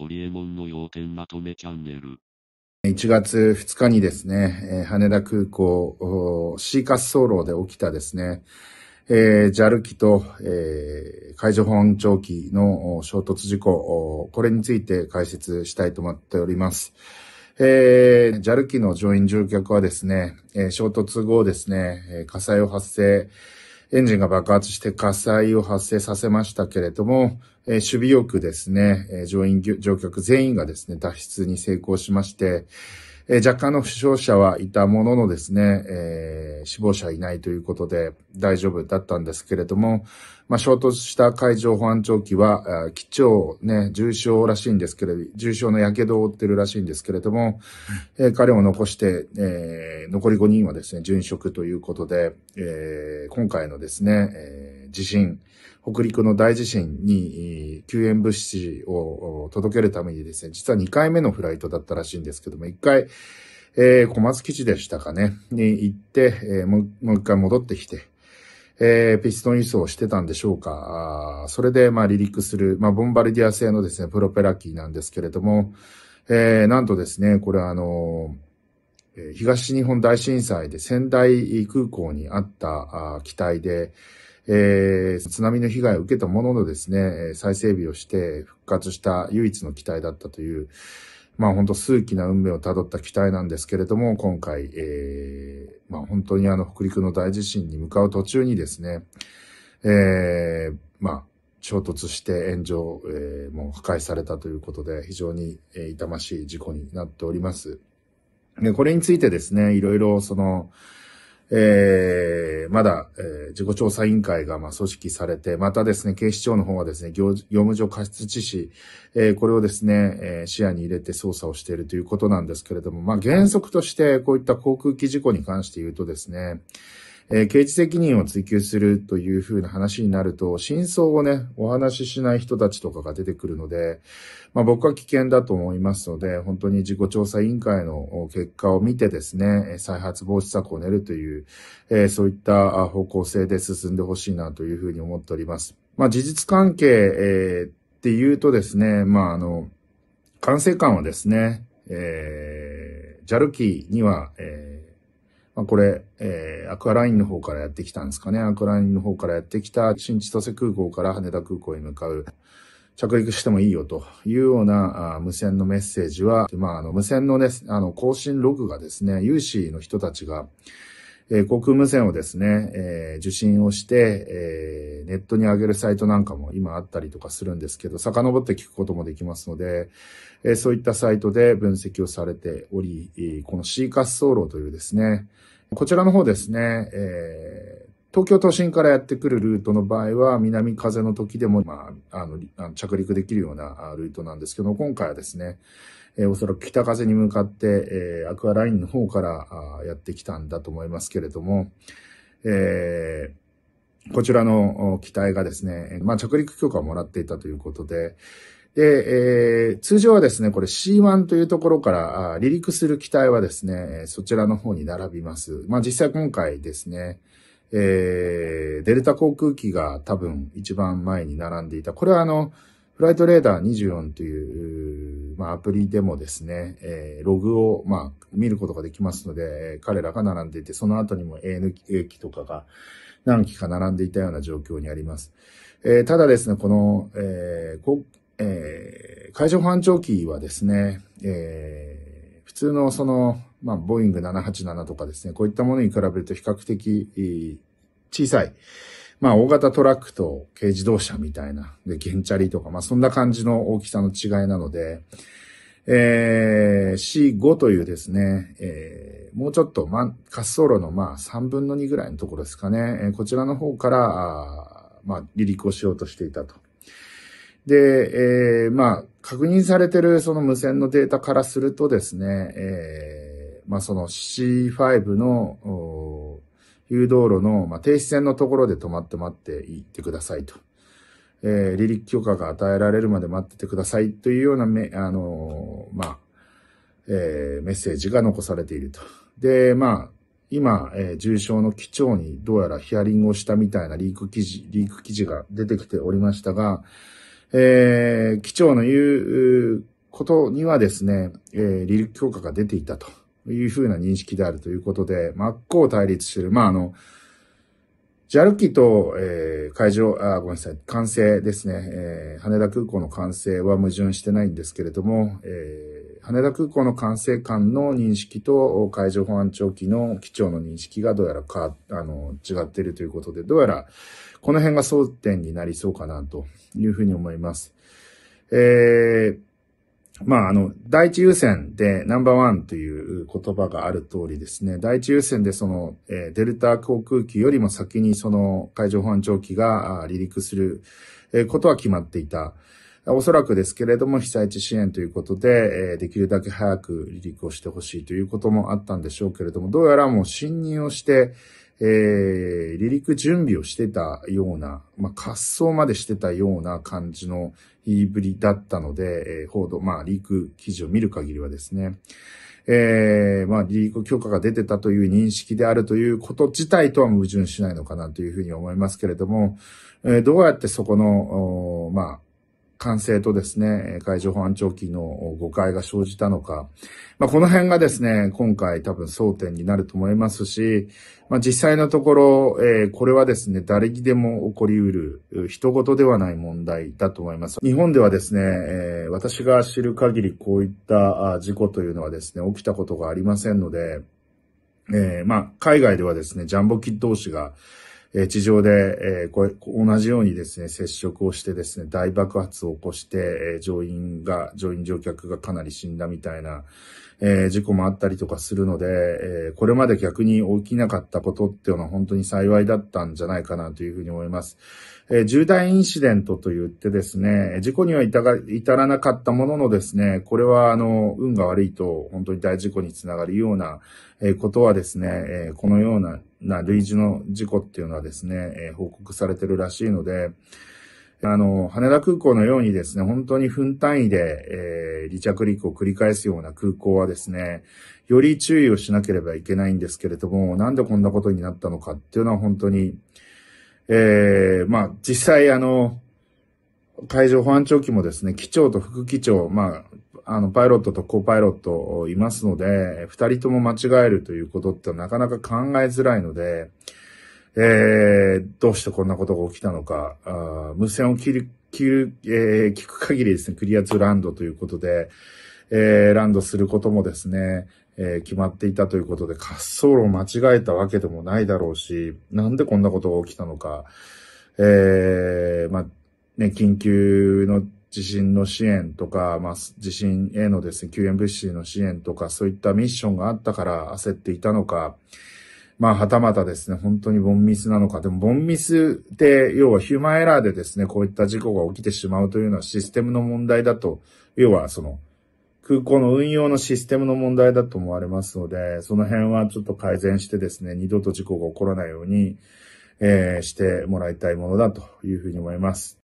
ホリエモンの要点まとめチャンネル。1月2日にですね、羽田空港、シーカス走路で起きたですね、えー、JAL 機と、えー、海上保安庁機の衝突事故、これについて解説したいと思っております。えー、JAL 機の乗員乗客はですね、え衝突後ですね、火災を発生、エンジンが爆発して火災を発生させましたけれども、えー、守備よくですね、乗員、乗客全員がですね、脱出に成功しまして、えー、若干の負傷者はいたもののですね、えー、死亡者はいないということで大丈夫だったんですけれども、まあ、衝突した海上保安庁機は、機長ね、重傷らしいんですけれど、重傷の火傷を負ってるらしいんですけれども、えー、彼を残して、えー、残り5人はですね、殉職ということで、えー、今回のですね、えー地震、北陸の大地震に救援物資を届けるためにですね、実は2回目のフライトだったらしいんですけども、1回、えー、小松基地でしたかね、に行って、えー、もう一回戻ってきて、えー、ピストン輸送してたんでしょうか。それで、まあ、離陸する、まあ、ボンバルディア製のですね、プロペラ機なんですけれども、えー、なんとですね、これあの東日本大震災で仙台空港にあった機体で、えー、津波の被害を受けたもののですね、再整備をして復活した唯一の機体だったという、まあ本当数奇な運命をたどった機体なんですけれども、今回、えー、まあ本当にあの北陸の大地震に向かう途中にですね、えー、まあ衝突して炎上、えー、もう破壊されたということで、非常に、え痛ましい事故になっております。で、これについてですね、いろいろその、えー、まだ、えー、自己調査委員会が、まあ、組織されて、またですね、警視庁の方はですね、業務上過失致死、えー、これをですね、えー、視野に入れて捜査をしているということなんですけれども、まあ、原則として、こういった航空機事故に関して言うとですね、えー、刑事責任を追及するというふうな話になると、真相をね、お話ししない人たちとかが出てくるので、まあ僕は危険だと思いますので、本当に自己調査委員会の結果を見てですね、再発防止策を練るという、えー、そういった方向性で進んでほしいなというふうに思っております。まあ事実関係、えー、っていうとですね、まああの、管制官はですね、えー、ジャルキーには、えーまあ、これ、えー、アクアラインの方からやってきたんですかね。アクアラインの方からやってきた、新千歳空港から羽田空港へ向かう、着陸してもいいよというようなあ無線のメッセージは、まあ、あの無線のね、あの更新ログがですね、有志の人たちが、えー、航空無線をですね、えー、受信をして、えー、ネットに上げるサイトなんかも今あったりとかするんですけど、遡って聞くこともできますので、えー、そういったサイトで分析をされており、この C 滑走路というですね、こちらの方ですね、えー東京都心からやってくるルートの場合は、南風の時でも、まあ、あの、着陸できるようなルートなんですけど、今回はですね、えおそらく北風に向かって、えアクアラインの方からやってきたんだと思いますけれども、えー、こちらの機体がですね、まあ、着陸許可をもらっていたということで、で、えー、通常はですね、これ C1 というところから離陸する機体はですね、そちらの方に並びます。まあ、実際今回ですね、えー、デルタ航空機が多分一番前に並んでいた。これはあの、フライトレーダー24という、まあ、アプリでもですね、えー、ログを、まあ、見ることができますので、彼らが並んでいて、その後にも AN 機とかが何機か並んでいたような状況にあります。えー、ただですね、この、えーこえー、海上保安庁機はですね、えー普通のその、まあ、ボーイング787とかですね、こういったものに比べると比較的小さい、まあ、大型トラックと軽自動車みたいな、で、ゲンチャリとか、まあ、そんな感じの大きさの違いなので、えー、C5 というですね、えー、もうちょっと、ま、滑走路のまあ3分の2ぐらいのところですかね、えー、こちらの方から、あまあ、離陸をしようとしていたと。で、えー、まあ、確認されてるその無線のデータからするとですね、えー、まあ、その C5 の、誘導路の、まあ、停止線のところで止まって待っていってくださいと。えー、離陸許可が与えられるまで待っててくださいというようなあのー、まあ、えー、メッセージが残されていると。で、まあ、今、えー、重症の機長にどうやらヒアリングをしたみたいなリーク記事、リーク記事が出てきておりましたが、えー、機長の言うことにはですね、えー、離陸強化が出ていたというふうな認識であるということで、真っ向対立してる。まあ、あの、JAL 機と、えー、会場、あ、ごめんなさい、完成ですね、えー、羽田空港の完成は矛盾してないんですけれども、えー羽田空港の管制官の認識と海上保安庁機の機長の認識がどうやらか、あの、違っているということで、どうやらこの辺が争点になりそうかなというふうに思います。えーまあ、あの、第一優先でナンバーワンという言葉がある通りですね、第一優先でその、えー、デルタ航空機よりも先にその海上保安庁機が離陸することは決まっていた。おそらくですけれども、被災地支援ということで、えできるだけ早く離陸をしてほしいということもあったんでしょうけれども、どうやらもう侵入をして、えー、離陸準備をしてたような、まあ、滑走までしてたような感じの言いぶりだったので、えー、報道、まあ、リ記事を見る限りはですね、えー、まあ、離陸許可が出てたという認識であるということ自体とは矛盾しないのかなというふうに思いますけれども、えー、どうやってそこの、まあ、管制とですね、海上保安庁機の誤解が生じたのか、まあ、この辺がですね、今回多分争点になると思いますし、まあ、実際のところ、えー、これはですね、誰にでも起こり得る、人事ではない問題だと思います。日本ではですね、えー、私が知る限りこういった事故というのはですね、起きたことがありませんので、えー、まあ、海外ではですね、ジャンボ機同士が、え地上で、えこれ、同じようにですね、接触をしてですね、大爆発を起こして、え乗員が、乗員乗客がかなり死んだみたいな、えー、事故もあったりとかするので、えー、これまで逆に起きなかったことっていうのは本当に幸いだったんじゃないかなというふうに思います。えー、重大インシデントと言ってですね、事故には至らなかったもののですね、これはあの、運が悪いと本当に大事故につながるような、えことはですね、えこのようなな類似の事故っていうのはですね、え報告されてるらしいので、あの、羽田空港のようにですね、本当に分単位で、えー、離着陸を繰り返すような空港はですね、より注意をしなければいけないんですけれども、なんでこんなことになったのかっていうのは本当に、えー、まあ、実際あの、海上保安庁機もですね、機長と副機長、まあ、あの、パイロットとコパイロットいますので、二人とも間違えるということってなかなか考えづらいので、えー、どうしてこんなことが起きたのか、あ無線を切る、切る、えー、聞く限りですね、クリアーランドということで、えー、ランドすることもですね、えー、決まっていたということで、滑走路を間違えたわけでもないだろうし、なんでこんなことが起きたのか、えー、まあ、ね、緊急の地震の支援とか、まあ、地震へのですね、救援物資の支援とか、そういったミッションがあったから焦っていたのか、まあ、はたまたですね、本当にボンミスなのか。でも、ボンミスって、要はヒューマンエラーでですね、こういった事故が起きてしまうというのはシステムの問題だと、要はその、空港の運用のシステムの問題だと思われますので、その辺はちょっと改善してですね、二度と事故が起こらないように、えー、してもらいたいものだというふうに思います。